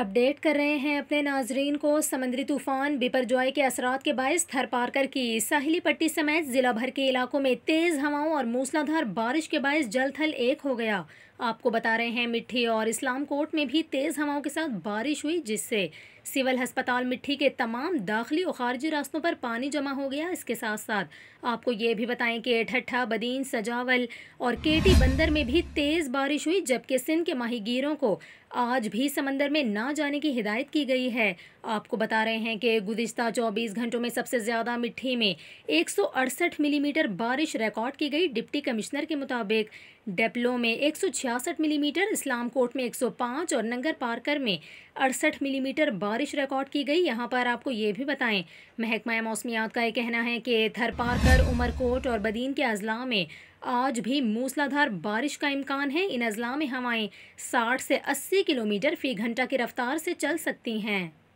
update कर रहे हैं अपने नाजरीन को समुद्री तूफान बिपरजॉय के असरात के बायस थरपारकर की साहिली पट्टी समेत ज़िला भर के इलाकों में तेज़ हवाओं और मूसलाधार बारिश के बायस जल थल एक हो गया आपको बता रहे हैं मिट्टी और इस्लाम कोट में भी तेज़ हवाओं के साथ बारिश हुई जिससे सिविल हस्पताल मिट्टी के तमाम दाखिली और खारजी रास्तों पर पानी जमा हो गया इसके साथ साथ आपको ये भी बताएं कि ठट्ठा बदीन सजावल और केटी बंदर में भी तेज़ बारिश हुई जबकि सिंध के माहिगीरों को आज भी समंदर में ना जाने की हिदायत की गई है आपको बता रहे हैं कि गुजशत 24 घंटों में सबसे ज़्यादा मिट्टी में एक मिलीमीटर बारिश रिकॉर्ड की गई डिप्टी कमिश्नर के मुताबिक डेपलो में 166 मिलीमीटर इस्लाम कोट में 105 और नंगर पार्कर में अड़सठ मिलीमीटर बारिश रिकॉर्ड की गई यहाँ पर आपको ये भी बताएं महकमा मौसमियात का ये कहना है कि थर पार्कर उमरकोट और बदीन के अजला में आज भी मूसलाधार बारिश का इम्कान है इन अजला में हवाएं 60 से 80 किलोमीटर फी घंटा की रफ्तार से चल सकती हैं